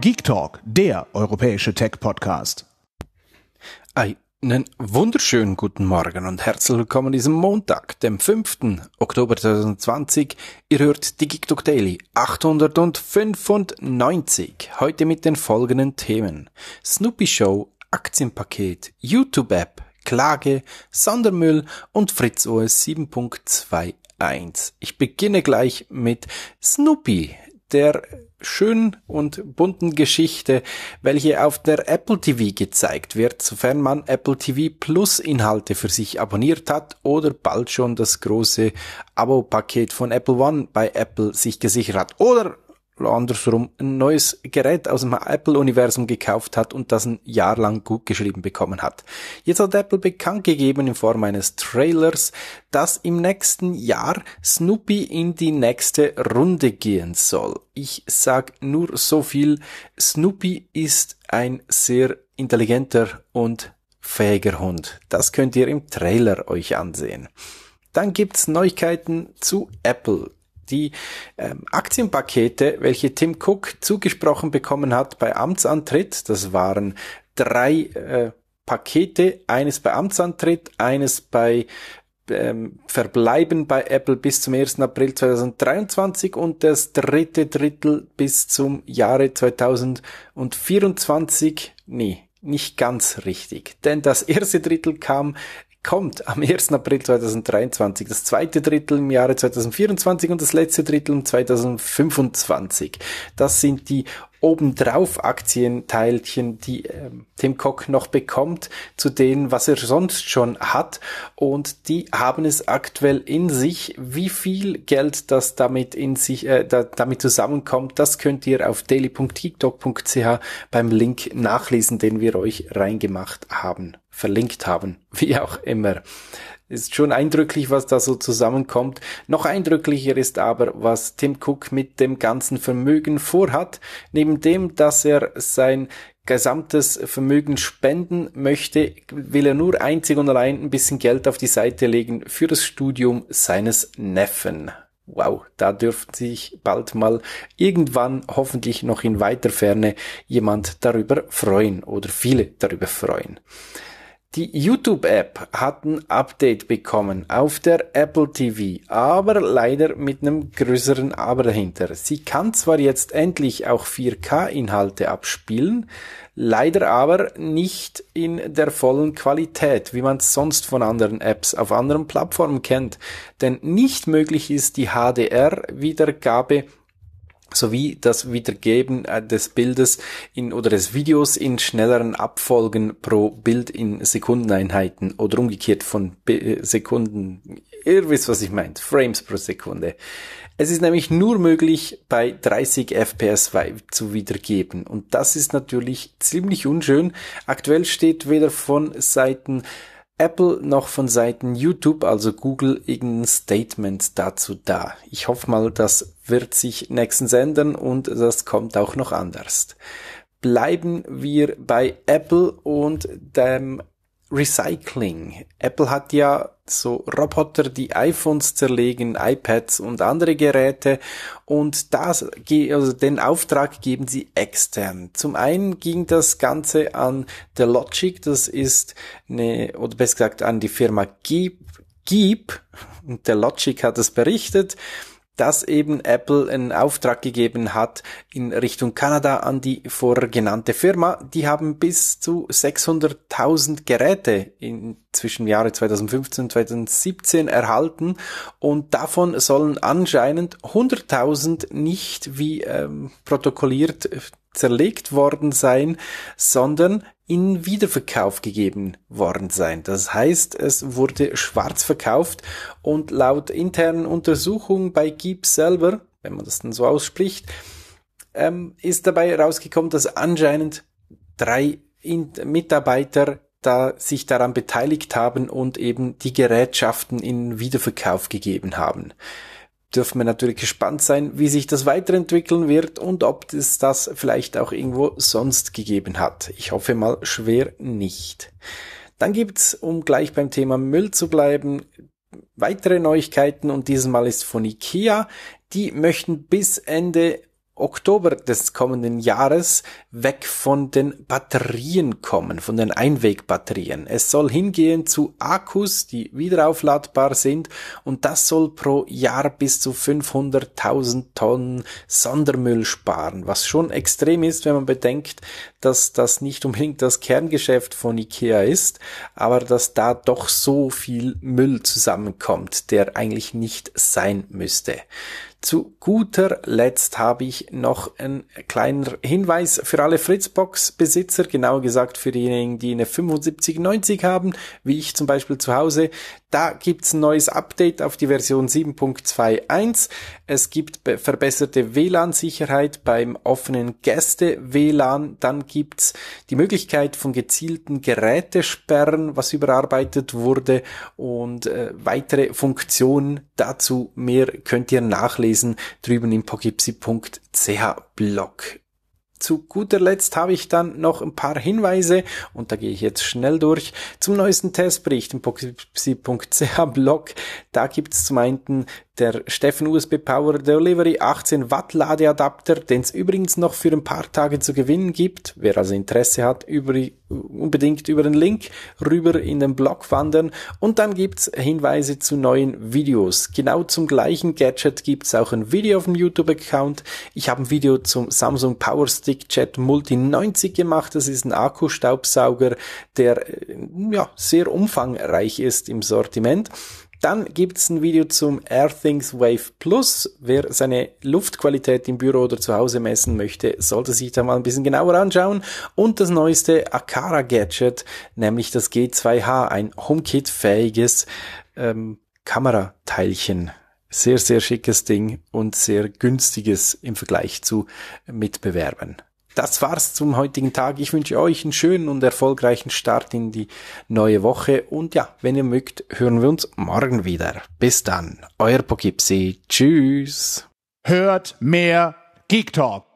Geek Talk, der europäische Tech-Podcast. Einen wunderschönen guten Morgen und herzlich willkommen diesem Montag, dem 5. Oktober 2020. Ihr hört die Geek Talk Daily 895. Heute mit den folgenden Themen. Snoopy Show, Aktienpaket, YouTube-App, Klage, Sondermüll und Fritz OS 7.2.1. Ich beginne gleich mit Snoopy der schönen und bunten Geschichte, welche auf der Apple TV gezeigt wird, sofern man Apple TV Plus Inhalte für sich abonniert hat oder bald schon das große Abo-Paket von Apple One bei Apple sich gesichert hat oder oder andersrum ein neues Gerät aus dem Apple-Universum gekauft hat und das ein Jahr lang gut geschrieben bekommen hat. Jetzt hat Apple bekannt gegeben in Form eines Trailers, dass im nächsten Jahr Snoopy in die nächste Runde gehen soll. Ich sag nur so viel, Snoopy ist ein sehr intelligenter und fähiger Hund. Das könnt ihr im Trailer euch ansehen. Dann gibt's Neuigkeiten zu Apple die ähm, Aktienpakete, welche Tim Cook zugesprochen bekommen hat bei Amtsantritt, das waren drei äh, Pakete, eines bei Amtsantritt, eines bei ähm, Verbleiben bei Apple bis zum 1. April 2023 und das dritte Drittel bis zum Jahre 2024. Nee, nicht ganz richtig. Denn das erste Drittel kam kommt am 1. April 2023, das zweite Drittel im Jahre 2024 und das letzte Drittel im 2025. Das sind die obendrauf Aktienteilchen, die ähm, Tim Cook noch bekommt, zu denen, was er sonst schon hat. Und die haben es aktuell in sich. Wie viel Geld das damit in sich, äh, da, damit zusammenkommt, das könnt ihr auf daily.tiktok.ch beim Link nachlesen, den wir euch reingemacht haben, verlinkt haben, wie auch immer ist schon eindrücklich, was da so zusammenkommt. Noch eindrücklicher ist aber, was Tim Cook mit dem ganzen Vermögen vorhat. Neben dem, dass er sein gesamtes Vermögen spenden möchte, will er nur einzig und allein ein bisschen Geld auf die Seite legen für das Studium seines Neffen. Wow, da dürfte sich bald mal irgendwann, hoffentlich noch in weiter Ferne, jemand darüber freuen oder viele darüber freuen. Die YouTube-App hat ein Update bekommen auf der Apple TV, aber leider mit einem größeren Aber dahinter. Sie kann zwar jetzt endlich auch 4K-Inhalte abspielen, leider aber nicht in der vollen Qualität, wie man es sonst von anderen Apps auf anderen Plattformen kennt, denn nicht möglich ist die HDR-Wiedergabe sowie das Wiedergeben äh, des Bildes in oder des Videos in schnelleren Abfolgen pro Bild in Sekundeneinheiten oder umgekehrt von Bi äh, Sekunden. Ihr wisst, was ich meint. Frames pro Sekunde. Es ist nämlich nur möglich, bei 30 FPS zu wiedergeben. Und das ist natürlich ziemlich unschön. Aktuell steht weder von Seiten Apple noch von Seiten YouTube, also Google, irgendein Statement dazu da. Ich hoffe mal, das wird sich nächstens ändern und das kommt auch noch anders. Bleiben wir bei Apple und dem Recycling. Apple hat ja so Roboter, die iPhones zerlegen, iPads und andere Geräte. Und das, also den Auftrag geben sie extern. Zum einen ging das Ganze an The Logic, das ist eine, oder besser gesagt an die Firma Geep, Geep, und The Logic hat es berichtet dass eben Apple einen Auftrag gegeben hat in Richtung Kanada an die vorgenannte Firma. Die haben bis zu 600.000 Geräte in zwischen Jahre 2015 und 2017 erhalten und davon sollen anscheinend 100.000 nicht wie ähm, protokolliert äh, zerlegt worden sein, sondern in Wiederverkauf gegeben worden sein. Das heißt, es wurde schwarz verkauft und laut internen Untersuchungen bei Gibbs selber, wenn man das dann so ausspricht, ähm, ist dabei herausgekommen, dass anscheinend drei in Mitarbeiter da sich daran beteiligt haben und eben die Gerätschaften in Wiederverkauf gegeben haben dürfen wir natürlich gespannt sein, wie sich das weiterentwickeln wird und ob es das vielleicht auch irgendwo sonst gegeben hat. Ich hoffe mal schwer nicht. Dann gibt's, um gleich beim Thema Müll zu bleiben, weitere Neuigkeiten und dieses Mal ist von IKEA. Die möchten bis Ende Oktober des kommenden Jahres weg von den Batterien kommen, von den Einwegbatterien. Es soll hingehen zu Akkus, die wiederaufladbar sind und das soll pro Jahr bis zu 500.000 Tonnen Sondermüll sparen, was schon extrem ist, wenn man bedenkt, dass das nicht unbedingt das Kerngeschäft von Ikea ist, aber dass da doch so viel Müll zusammenkommt, der eigentlich nicht sein müsste. Zu guter Letzt habe ich noch einen kleinen Hinweis für alle Fritzbox-Besitzer, genauer gesagt für diejenigen, die eine 7590 haben, wie ich zum Beispiel zu Hause. Da gibt's ein neues Update auf die Version 7.21. Es gibt verbesserte WLAN-Sicherheit beim offenen Gäste-WLAN. Dann gibt's die Möglichkeit von gezielten Gerätesperren, was überarbeitet wurde und äh, weitere Funktionen dazu mehr könnt ihr nachlesen drüben im pogipsi.ch Blog zu guter Letzt habe ich dann noch ein paar Hinweise und da gehe ich jetzt schnell durch zum neuesten Testbericht im Poxy.ch Blog. Da gibt es zum einen der Steffen USB Power Delivery 18 Watt Ladeadapter, den es übrigens noch für ein paar Tage zu gewinnen gibt. Wer also Interesse hat, über, unbedingt über den Link rüber in den Blog wandern. Und dann gibt es Hinweise zu neuen Videos. Genau zum gleichen Gadget gibt es auch ein Video auf dem YouTube-Account. Ich habe ein Video zum Samsung Power Stick Jet Multi 90 gemacht. Das ist ein Akkustaubsauger, der äh, ja, sehr umfangreich ist im Sortiment. Dann gibt's ein Video zum AirThings Wave Plus. Wer seine Luftqualität im Büro oder zu Hause messen möchte, sollte sich da mal ein bisschen genauer anschauen. Und das neueste Akara Gadget, nämlich das G2H, ein HomeKit-fähiges ähm, Kamerateilchen. Sehr, sehr schickes Ding und sehr günstiges im Vergleich zu Mitbewerbern das war's zum heutigen Tag. Ich wünsche euch einen schönen und erfolgreichen Start in die neue Woche. Und ja, wenn ihr mögt, hören wir uns morgen wieder. Bis dann, euer Pogipsi. Tschüss. Hört mehr Geek Talk.